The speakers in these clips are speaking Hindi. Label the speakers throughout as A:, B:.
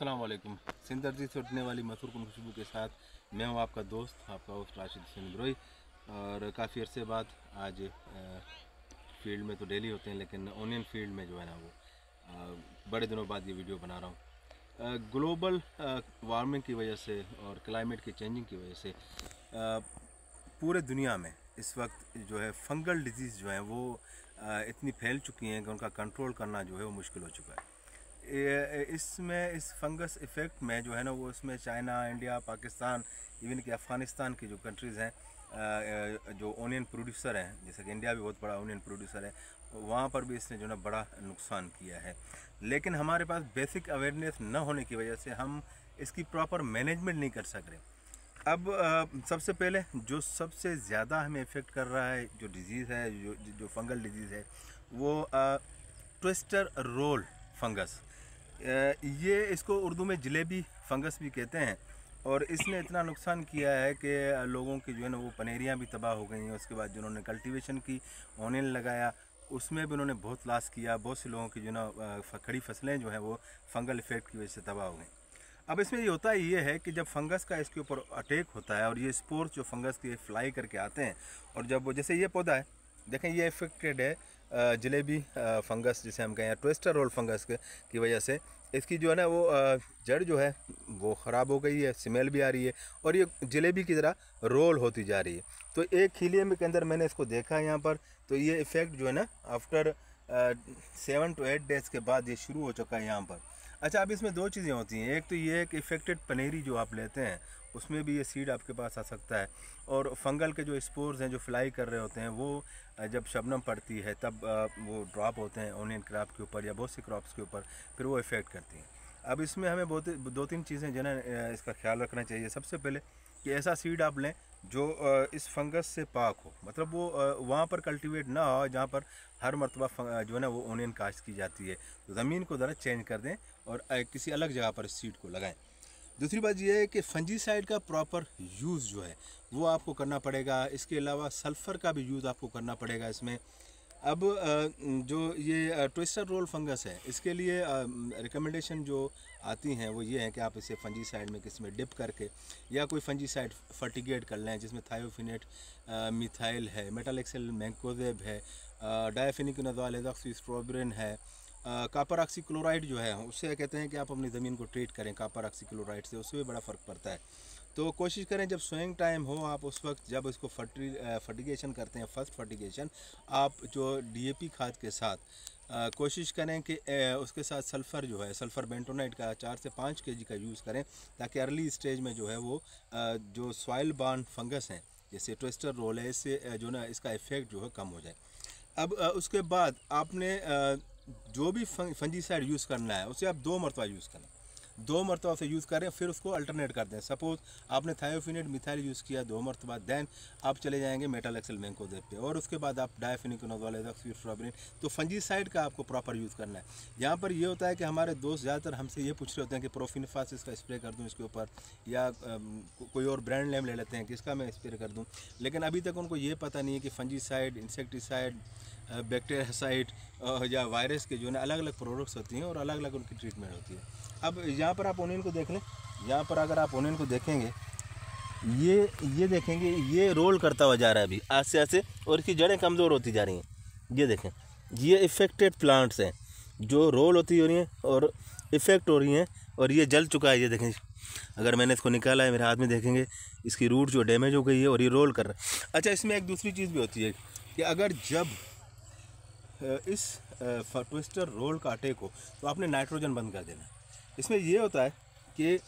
A: असलम सिंदर जी से उठने वाली मसूर कुन खुशबू के साथ मैं हूं आपका दोस्त आपका दोस्त राशिद हुसैन ब्रोई और काफ़ी अर्से बाद आज फील्ड में तो डेली होते हैं लेकिन ऑनियन फील्ड में जो है ना वो बड़े दिनों बाद ये वीडियो बना रहा हूँ ग्लोबल वार्मिंग की वजह से और क्लाइमेट की चेंजिंग की वजह से पूरे दुनिया में इस वक्त जो है फंगल डिजीज़ जो है वो इतनी फैल चुकी हैं कि उनका कंट्रोल करना जो है वो मुश्किल हो चुका है इसमें इस फंगस इफ़ेक्ट में जो है ना वो इसमें चाइना इंडिया पाकिस्तान इवन कि अफ़गानिस्तान की जो कंट्रीज़ हैं जो ओनियन प्रोड्यूसर हैं जैसे कि इंडिया भी बहुत बड़ा ओनियन प्रोड्यूसर है वहाँ पर भी इसने जो ना बड़ा नुकसान किया है लेकिन हमारे पास बेसिक अवेयरनेस न होने की वजह से हम इसकी प्रॉपर मैनेजमेंट नहीं कर सक रहे अब सबसे पहले जो सबसे ज़्यादा हमें इफ़ेक्ट कर रहा है जो डिज़ीज़ है जो जो फंगल डिजीज़ है वो ट्विस्टर रोल फंगस ये इसको उर्दू में जलेबी फंगस भी कहते हैं और इसने इतना नुकसान किया है कि लोगों की जो है ना वो पनेरियाँ भी तबाह हो गई हैं उसके बाद जिन्होंने कल्टीवेशन की ऑनियन लगाया उसमें भी उन्होंने बहुत लाश किया बहुत से लोगों की जो ना खड़ी फसलें जो हैं वो फंगल इफेक्ट की वजह से तबाह हो गई अब इसमें ये होता ये है कि जब फंगस का इसके ऊपर अटैक होता है और ये स्पोर्स जो फंगस के फ्लाई करके आते हैं और जब जैसे ये पौधा है देखें ये इफेक्टेड है जलेबी फंगस जिसे हम कहें ट्वेस्टर रोल फंगस की वजह से इसकी जो है ना वो जड़ जो है वो ख़राब हो गई है स्मेल भी आ रही है और ये जलेबी की तरह रोल होती जा रही है तो एक खिले में के अंदर मैंने इसको देखा है यहाँ पर तो ये इफ़ेक्ट जो है ना after seven to eight days के बाद ये शुरू हो चुका है यहाँ पर अच्छा अब इसमें दो चीज़ें होती हैं एक तो ये है कि इफेक्टेड पनीरी जो आप लेते हैं उसमें भी ये सीड आपके पास आ सकता है और फंगल के जो स्पोर्स हैं जो फ्लाई कर रहे होते हैं वो जब शबनम पड़ती है तब वो ड्रॉप होते हैं ओनियन क्रॉप के ऊपर या बहुत सी क्रॉप्स के ऊपर फिर वो इफ़ेक्ट करती हैं अब इसमें हमें बहुत दो तीन चीज़ें जो इसका ख्याल रखना चाहिए सबसे पहले कि ऐसा सीड आप लें जो इस फंगस से पाक हो मतलब वो वहाँ पर कल्टीवेट ना हो जहाँ पर हर मरतबा जो है ना वो ओनियन काश्त की जाती है तो ज़मीन को ज़रा चेंज कर दें और किसी अलग जगह पर इस सीड को लगाएं दूसरी बात यह है कि फंजीसाइड का प्रॉपर यूज़ जो है वो आपको करना पड़ेगा इसके अलावा सल्फ़र का भी यूज़ आपको करना पड़ेगा इसमें अब जो ये ट्विस्टर रोल फंगस है इसके लिए रिकमेंडेशन जो आती हैं वो ये हैं कि आप इसे फंजी साइड में किसी में डिप करके या कोई फंजी साइड फर्टिगेट कर लें जिसमें थायोफिनेट मिथाइल है मेटालेक्सल मैंकोजेब है डायफिनिक एजॉक्सी स्ट्रोब्रिन है कापर ऑक्सी क्लोराइड जो है उससे कहते हैं कि आप अपनी ज़मीन को ट्रीट करें कापर ऑक्सी क्लोराइड से उससे भी बड़ा फ़र्क पड़ता है तो कोशिश करें जब स्विंग टाइम हो आप उस वक्त जब इसको फर्टी फर्टिगेशन करते हैं फर्स्ट फर्टिगेशन आप जो डीएपी खाद के साथ आ, कोशिश करें कि ए, उसके साथ सल्फ़र जो है सल्फ़र बेंटोनाइट का चार से पाँच के का यूज़ करें ताकि अर्ली स्टेज में जो है वो आ, जो सॉइल बान फंगस हैं जैसे ट्विस्टर रोल है इससे जो ना इसका इफ़ेक्ट जो है कम हो जाए अब आ, उसके बाद आपने जो भी फंजीसाइड यूज़ करना है उसे आप दो मरतबा यूज़ करें दो मरतबा से यूज़ करें फिर उसको अल्टरनेट कर दें सपोज़ आपने थायोफिनेट मिथाइल यूज़ किया दो मरतबा दैन आप चले जाएंगे मेटल एक्सल मैंकोजेब पे और उसके बाद आप डायफिनिकोनोजोलेफ्राबरिन तो फंजीसाइड का आपको प्रॉपर यूज़ करना है यहाँ पर यह होता है कि हमारे दोस्त ज़्यादातर हमसे ये पूछ रहे होते हैं कि प्रोफिनफास इसका स्प्रे कर दूँ इसके ऊपर या कोई और ब्रांड नेम ले लेते हैं किसका मैं स्प्रे कर दूँ लेकिन अभी तक उनको ये पता नहीं है कि फंजीसाइड इंसेक्टिसाइड बैक्टेरियासाइड या वायरस के जो है अलग अलग प्रोडक्ट्स होती हैं और अलग अलग उनकी ट्रीटमेंट होती है अब यहाँ पर आप ओनियन को देख लें यहाँ पर अगर आप ओनियन को देखेंगे ये ये देखेंगे ये रोल करता हुआ जा रहा है अभी आस्ते आस्ते और इसकी जड़ें कमज़ोर होती जा रही हैं ये देखें ये इफेक्टेड प्लांट्स हैं जो रोल होती हो रही हैं और इफेक्ट हो रही हैं और ये जल चुका है ये देखें अगर मैंने इसको निकाला है मेरे हाथ में देखेंगे इसकी रूट जो डैमेज हो गई है और ये रोल कर रहा है अच्छा इसमें एक दूसरी चीज़ भी होती है कि अगर जब इस ट्विस्टर रोल काटे को तो आपने नाइट्रोजन बंद कर देना इसमें ये होता है कि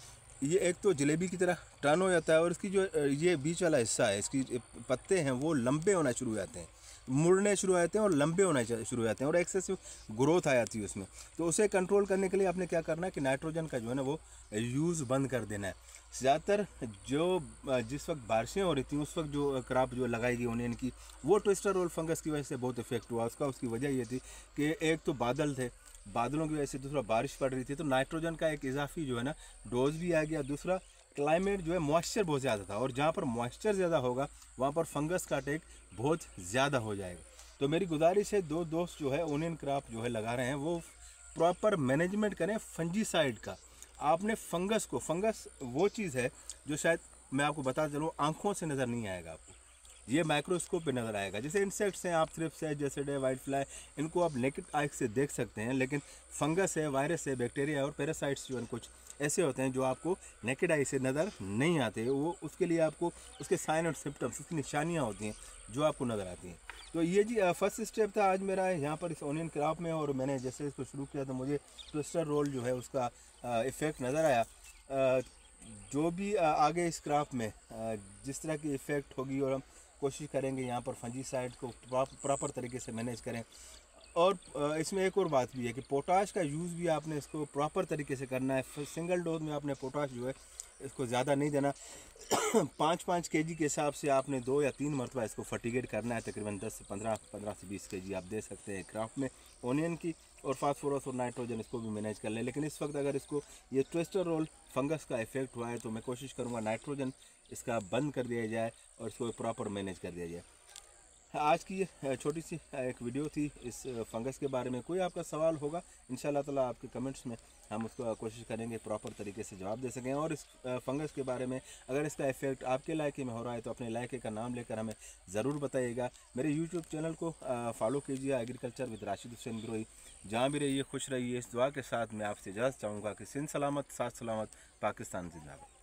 A: ये एक तो जलेबी की तरह टर्न हो जाता है और इसकी जो ये बीच वाला हिस्सा है इसकी पत्ते हैं वो लंबे होना शुरू हो जाते हैं मुड़ने शुरू हो जाते हैं और लंबे होना शुरू हो जाते हैं और एक्सेसिव ग्रोथ आ जाती है उसमें तो उसे कंट्रोल करने के लिए आपने क्या करना है कि नाइट्रोजन का जो है ना वो यूज़ बंद कर देना है ज़्यादातर जो जिस वक्त बारिशें हो रही थी उस वक्त जो क्रॉप जो लगाई गई उन्हें इनकी वो ट्विस्टर रोल फंगस की वजह से बहुत इफेक्ट हुआ उसका उसकी वजह ये थी कि एक तो बादल थे बादलों की वजह से दूसरा बारिश पड़ रही थी तो नाइट्रोजन का एक इजाफी जो है ना डोज भी आ गया दूसरा क्लाइमेट जो है मॉइस्चर बहुत ज़्यादा था और जहाँ पर मॉइस्चर ज़्यादा होगा वहाँ पर फंगस का अटैक बहुत ज़्यादा हो जाएगा तो मेरी गुजारिश है दो दोस्त जो है ओनियन क्रॉप जो है लगा रहे हैं वो प्रॉपर मैनेजमेंट करें फंजीसाइड का आपने फंगस को फंगस वो चीज़ है जो शायद मैं आपको बता चलूँ आँखों से नज़र नहीं आएगा आपको ये माइक्रोस्कोप पे नज़र आएगा जैसे इंसेक्ट्स हैं आप थ्रिप्स है जैसे डे वाइट फ्लाई इनको आप नेकेड आइक से देख सकते हैं लेकिन फंगस है वायरस है बैक्टीरिया और पैरासाइट्स जो है कुछ ऐसे होते हैं जो आपको नेकेड आई से नज़र नहीं आते वो उसके लिए आपको उसके साइन और सिम्टम्स उसकी निशानियाँ होती हैं जो आपको नज़र आती हैं तो ये जी फर्स्ट स्टेप था आज मेरा यहाँ पर इस ऑनियन क्राप में और मैंने जैसे इसको शुरू किया तो मुझे ट्विस्टर रोल जो है उसका इफ़ेक्ट नज़र आया जो भी आगे इस क्राफ्ट में जिस तरह की इफ़ेक्ट होगी और हम कोशिश करेंगे यहाँ पर फंजी साइड को प्रॉपर तरीके से मैनेज करें और इसमें एक और बात भी है कि पोटाश का यूज़ भी आपने इसको प्रॉपर तरीके से करना है सिंगल डोज में आपने पोटाश जो है इसको ज़्यादा नहीं देना पाँच पाँच के जी के हिसाब से आपने दो या तीन मरतबा इसको फर्टिगेट करना है तकरीबन दस से पंद्रह पंद्रह से बीस के जी आप दे सकते हैं क्राफ्ट में ओनियन की और फास्फोरस और नाइट्रोजन इसको भी मैनेज कर लें लेकिन इस वक्त अगर इसको ये ट्वेस्टर रोल फंगस का इफेक्ट हुआ है तो मैं कोशिश करूँगा नाइट्रोजन इसका बंद कर दिया जाए और इसको प्रॉपर मैनेज कर दिया जाए आज की छोटी सी एक वीडियो थी इस फंगस के बारे में कोई आपका सवाल होगा इन ताला आपके कमेंट्स में हम उसको कोशिश करेंगे प्रॉपर तरीके से जवाब दे सकें और इस फंगस के बारे में अगर इसका इफेक्ट आपके इलाके में हो रहा है तो अपने इलाके का नाम लेकर हमें ज़रूर बताइएगा मेरे यूट्यूब चैनल को फॉलो कीजिए एग्रीकल्चर विद राशिद हुसैन ग्रोही जहाँ भी रहिए खुश रहिए इस दुआ के साथ मैं आपसे इजाज़त चाहूँगा कि सिंध सलामत सात सलामत पाकिस्तान जिंदाबाद